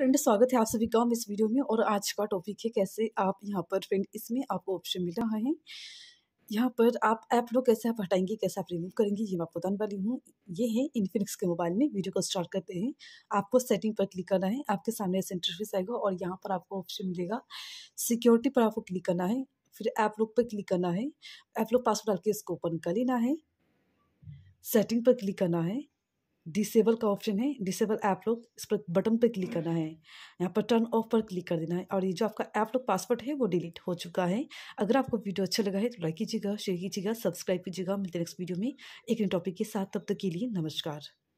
friend स्वागत है आप सभी का इस वीडियो में और आज का टॉपिक है कैसे आप यहाँ पर फ्रेंड इसमें आपको ऑप्शन मिल रहा है यहाँ पर आप ऐप लोग कैसे आप हटाएंगे कैसे आप रिमूव करेंगे ये मैं आपको बताने वाली हूँ ये है इन्फिनिक्स के मोबाइल में वीडियो को स्टार्ट करते हैं आपको सेटिंग पर क्लिक करना है आपके सामने ऐसे इंटरफेस आएगा और यहाँ पर आपको ऑप्शन मिलेगा सिक्योरिटी पर आपको क्लिक करना है फिर ऐप लोग पर क्लिक करना है ऐप लोग पासवर्ड डाल के इसको ओपन कर लेना है सेटिंग पर क्लिक करना है डिसेबल का ऑप्शन है डिसेबल ऐप लोग इस पर बटन पर क्लिक करना है यहाँ पर टर्न ऑफ पर क्लिक कर देना है और ये जो आपका ऐप लोग पासवर्ड है वो डिलीट हो चुका है अगर आपको वीडियो अच्छा लगा है तो लाइक कीजिएगा शेयर कीजिएगा सब्सक्राइब कीजिएगा मिलते नेक्स्ट वीडियो में एक नए टॉपिक के साथ तब तक के लिए नमस्कार